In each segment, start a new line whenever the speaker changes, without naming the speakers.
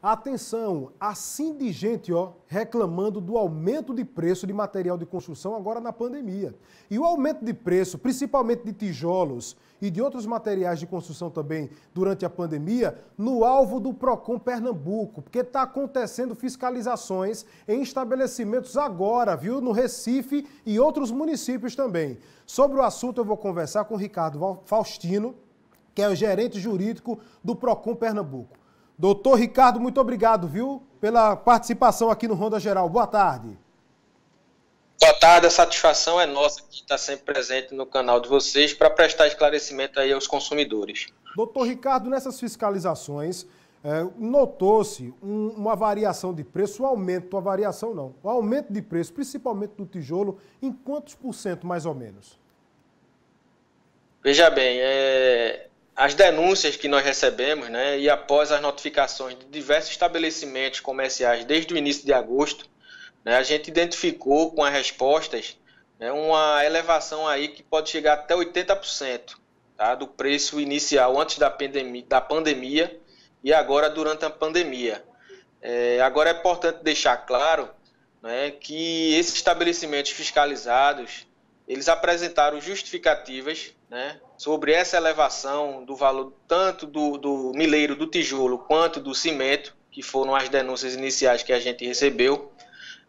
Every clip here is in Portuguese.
Atenção, assim de gente, ó, reclamando do aumento de preço de material de construção agora na pandemia. E o aumento de preço, principalmente de tijolos e de outros materiais de construção também durante a pandemia, no alvo do Procon Pernambuco, porque está acontecendo fiscalizações em estabelecimentos agora, viu, no Recife e outros municípios também. Sobre o assunto eu vou conversar com o Ricardo Faustino, que é o gerente jurídico do Procon Pernambuco. Doutor Ricardo, muito obrigado, viu, pela participação aqui no Ronda Geral. Boa tarde.
Boa tarde, a satisfação é nossa que está sempre presente no canal de vocês para prestar esclarecimento aí aos consumidores.
Doutor Ricardo, nessas fiscalizações, é, notou-se um, uma variação de preço, um aumento, a variação não, um aumento de preço, principalmente do tijolo, em quantos por cento mais ou menos?
Veja bem, é, as denúncias que nós recebemos, né, e após as notificações de diversos estabelecimentos comerciais desde o início de agosto, né, a gente identificou com as respostas né, uma elevação aí que pode chegar até 80% tá, do preço inicial antes da pandemia, da pandemia e agora durante a pandemia. É, agora é importante deixar claro né, que esses estabelecimentos fiscalizados eles apresentaram justificativas né, sobre essa elevação do valor tanto do, do mileiro do tijolo quanto do cimento, que foram as denúncias iniciais que a gente recebeu.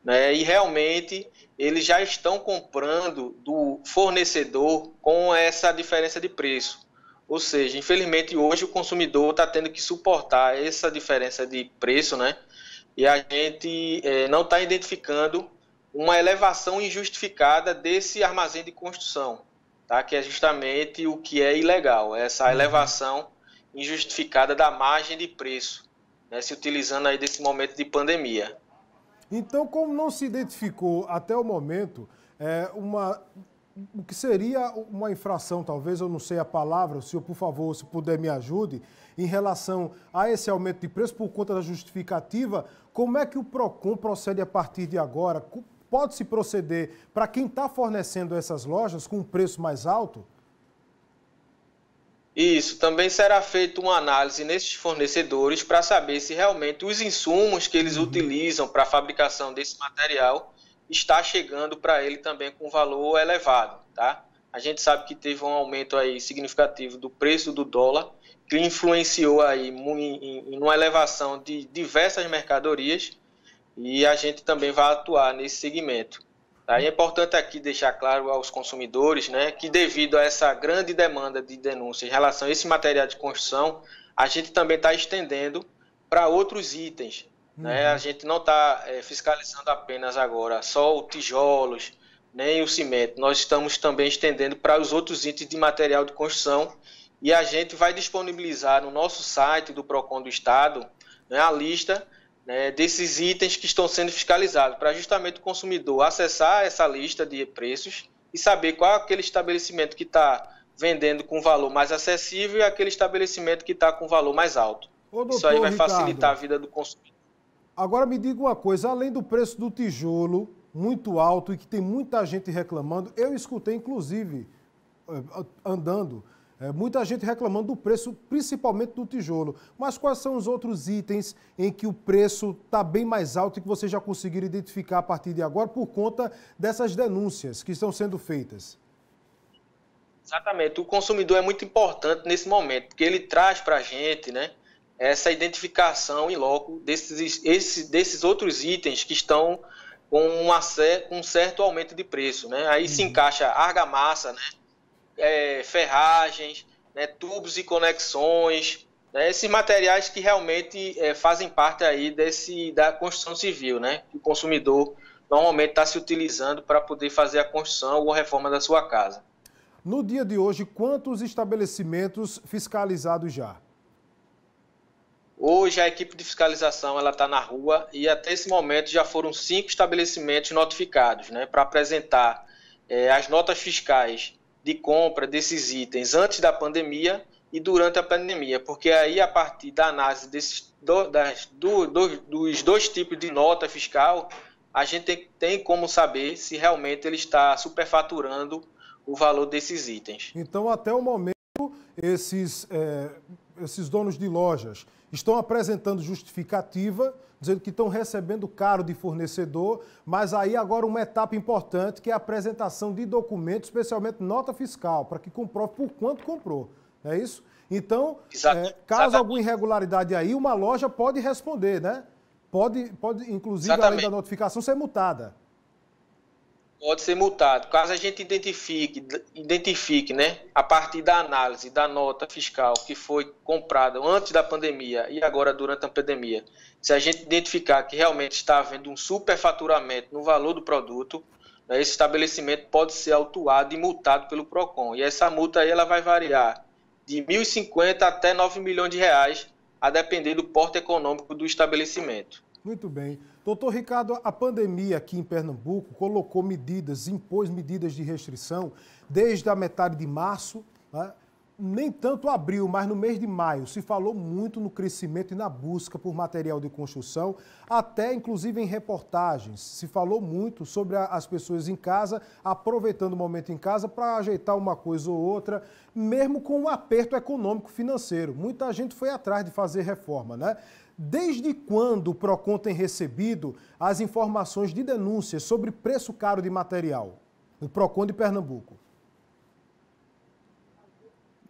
Né, e realmente eles já estão comprando do fornecedor com essa diferença de preço. Ou seja, infelizmente hoje o consumidor está tendo que suportar essa diferença de preço, né? E a gente é, não está identificando uma elevação injustificada desse armazém de construção, tá? que é justamente o que é ilegal, é essa uhum. elevação injustificada da margem de preço, né? se utilizando aí desse momento de pandemia.
Então, como não se identificou até o momento é, uma o que seria uma infração, talvez eu não sei a palavra, o senhor, por favor, se puder me ajude, em relação a esse aumento de preço por conta da justificativa, como é que o PROCON procede a partir de agora? pode se proceder para quem está fornecendo essas lojas com um preço mais alto?
Isso, também será feita uma análise nesses fornecedores para saber se realmente os insumos que eles uhum. utilizam para a fabricação desse material está chegando para ele também com valor elevado, tá? A gente sabe que teve um aumento aí significativo do preço do dólar, que influenciou aí em uma elevação de diversas mercadorias, e a gente também vai atuar nesse segmento. Tá? E é importante aqui deixar claro aos consumidores né, que, devido a essa grande demanda de denúncia em relação a esse material de construção, a gente também está estendendo para outros itens. Né? Uhum. Né? A gente não está é, fiscalizando apenas agora só os tijolos, nem o cimento. Nós estamos também estendendo para os outros itens de material de construção e a gente vai disponibilizar no nosso site do PROCON do Estado né, a lista né, desses itens que estão sendo fiscalizados, para justamente o consumidor acessar essa lista de preços e saber qual é aquele estabelecimento que está vendendo com valor mais acessível e aquele estabelecimento que está com valor mais alto. Ô, Isso aí vai Ricardo, facilitar a vida do
consumidor. Agora me diga uma coisa, além do preço do tijolo muito alto e que tem muita gente reclamando, eu escutei inclusive eh, andando é, muita gente reclamando do preço, principalmente do tijolo. Mas quais são os outros itens em que o preço está bem mais alto e que você já conseguiram identificar a partir de agora por conta dessas denúncias que estão sendo feitas?
Exatamente. O consumidor é muito importante nesse momento, porque ele traz para a gente né, essa identificação em loco desses, desses outros itens que estão com um, um certo aumento de preço. Né? Aí uhum. se encaixa argamassa, né? é, ferragens, né, tubos e conexões, né, esses materiais que realmente é, fazem parte aí desse, da construção civil, né, que o consumidor normalmente está se utilizando para poder fazer a construção ou a reforma da sua casa.
No dia de hoje, quantos estabelecimentos fiscalizados já?
Hoje a equipe de fiscalização ela está na rua e até esse momento já foram cinco estabelecimentos notificados, né, para apresentar é, as notas fiscais de compra desses itens antes da pandemia e durante a pandemia, porque aí a partir da análise desses do, das, do, do, dos dois tipos de nota fiscal, a gente tem, tem como saber se realmente ele está superfaturando o valor desses itens.
Então, até o momento, esses é esses donos de lojas estão apresentando justificativa, dizendo que estão recebendo caro de fornecedor, mas aí agora uma etapa importante que é a apresentação de documentos, especialmente nota fiscal, para que comprove por quanto comprou. Não é isso? Então, Exato. é, caso Exato. alguma irregularidade aí, uma loja pode responder, né? Pode, pode inclusive, Exatamente. além da notificação, ser multada
pode ser multado. Caso a gente identifique, identifique, né, a partir da análise da nota fiscal que foi comprada antes da pandemia e agora durante a pandemia, se a gente identificar que realmente está havendo um superfaturamento no valor do produto, né, esse estabelecimento pode ser autuado e multado pelo Procon. E essa multa aí ela vai variar de 1.050 até 9 milhões de reais, a depender do porte econômico do estabelecimento.
Muito bem. Doutor Ricardo, a pandemia aqui em Pernambuco colocou medidas, impôs medidas de restrição desde a metade de março, né? nem tanto abril, mas no mês de maio, se falou muito no crescimento e na busca por material de construção, até inclusive em reportagens. Se falou muito sobre a, as pessoas em casa, aproveitando o momento em casa para ajeitar uma coisa ou outra, mesmo com um aperto econômico financeiro. Muita gente foi atrás de fazer reforma, né? Desde quando o PROCON tem recebido as informações de denúncias sobre preço caro de material? No PROCON de Pernambuco.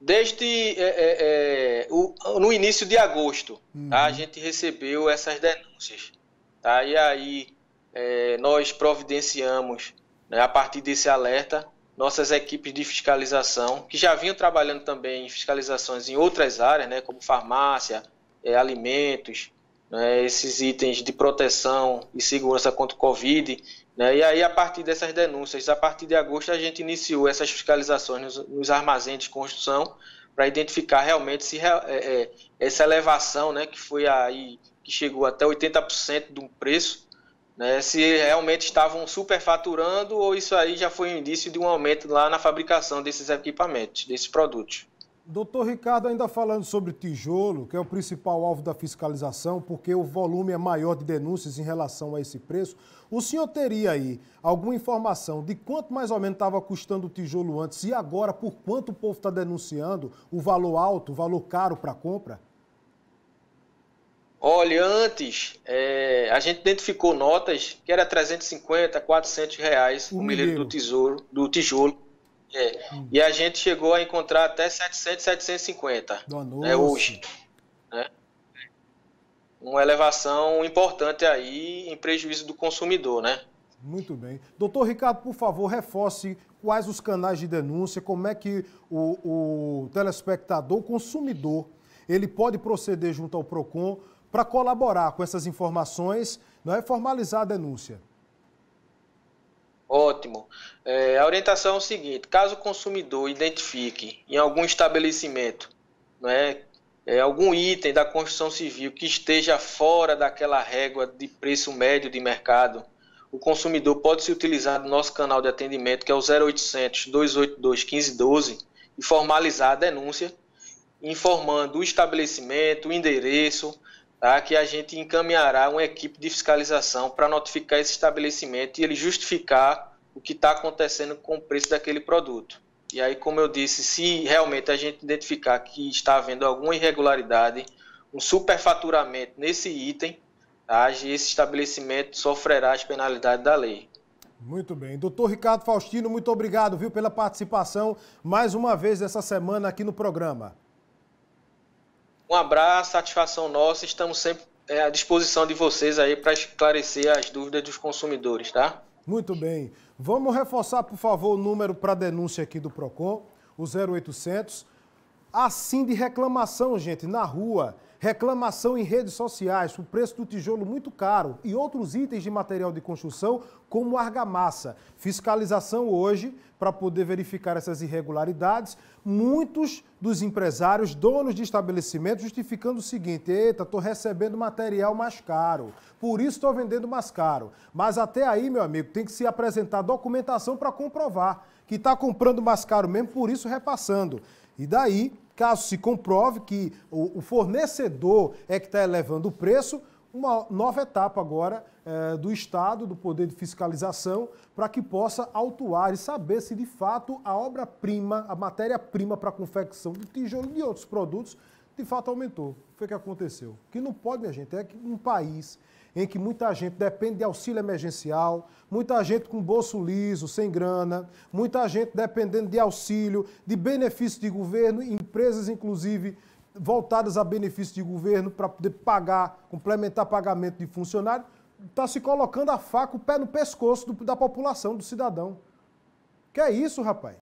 Desde é, é, é, o, no início de agosto, tá? uhum. tá, a gente recebeu essas denúncias. Tá? E aí é, nós providenciamos, né, a partir desse alerta, nossas equipes de fiscalização, que já vinham trabalhando também em fiscalizações em outras áreas, né, como farmácia, é, alimentos, né, esses itens de proteção e segurança contra o Covid. Né, e aí, a partir dessas denúncias, a partir de agosto, a gente iniciou essas fiscalizações nos, nos armazéns de construção para identificar realmente se, é, é, é essa elevação, né, que foi aí, que chegou até 80% do preço, né, se realmente estavam superfaturando ou isso aí já foi um indício de um aumento lá na fabricação desses equipamentos, desses produtos.
Doutor Ricardo, ainda falando sobre tijolo, que é o principal alvo da fiscalização, porque o volume é maior de denúncias em relação a esse preço, o senhor teria aí alguma informação de quanto mais ou menos estava custando o tijolo antes e agora por quanto o povo está denunciando o valor alto, o valor caro para compra?
Olha, antes é, a gente identificou notas que era 350, 400 reais o, o milheiro do tesouro, do tijolo é. Hum. E a gente chegou a encontrar até 700, 750. Nossa. Né, hoje. Né? Uma elevação importante aí em prejuízo do consumidor, né?
Muito bem. Doutor Ricardo, por favor, reforce quais os canais de denúncia, como é que o, o telespectador, o consumidor, ele pode proceder junto ao PROCON para colaborar com essas informações, não é formalizar a denúncia.
Ótimo. É, a orientação é o seguinte: caso o consumidor identifique em algum estabelecimento né, é, algum item da construção civil que esteja fora daquela régua de preço médio de mercado, o consumidor pode se utilizar do nosso canal de atendimento, que é o 0800 282 1512, e formalizar a denúncia, informando o estabelecimento, o endereço, tá? que a gente encaminhará uma equipe de fiscalização para notificar esse estabelecimento e ele justificar o que está acontecendo com o preço daquele produto. E aí, como eu disse, se realmente a gente identificar que está havendo alguma irregularidade, um superfaturamento nesse item, tá? esse estabelecimento sofrerá as penalidades da lei.
Muito bem. Doutor Ricardo Faustino, muito obrigado viu, pela participação mais uma vez essa semana aqui no programa.
Um abraço, satisfação nossa. Estamos sempre é, à disposição de vocês aí para esclarecer as dúvidas dos consumidores, tá?
Muito bem. Vamos reforçar, por favor, o número para denúncia aqui do PROCON, o 0800 assim de reclamação, gente, na rua, reclamação em redes sociais, o preço do tijolo muito caro e outros itens de material de construção, como argamassa. Fiscalização hoje para poder verificar essas irregularidades. Muitos dos empresários, donos de estabelecimentos, justificando o seguinte: eita, estou recebendo material mais caro, por isso estou vendendo mais caro. Mas até aí, meu amigo, tem que se apresentar documentação para comprovar que está comprando mais caro mesmo, por isso repassando. E daí, caso se comprove que o, o fornecedor é que está elevando o preço, uma nova etapa agora eh, do Estado, do poder de fiscalização, para que possa autuar e saber se de fato a obra-prima, a matéria-prima para a confecção de tijolo e de outros produtos, de fato aumentou. Foi o é que aconteceu. O que não pode, minha gente, é que um país em que muita gente depende de auxílio emergencial, muita gente com bolso liso, sem grana, muita gente dependendo de auxílio, de benefício de governo, empresas inclusive voltadas a benefício de governo para poder pagar, complementar pagamento de funcionário, está se colocando a faca, o pé no pescoço do, da população, do cidadão. Que é isso, rapaz?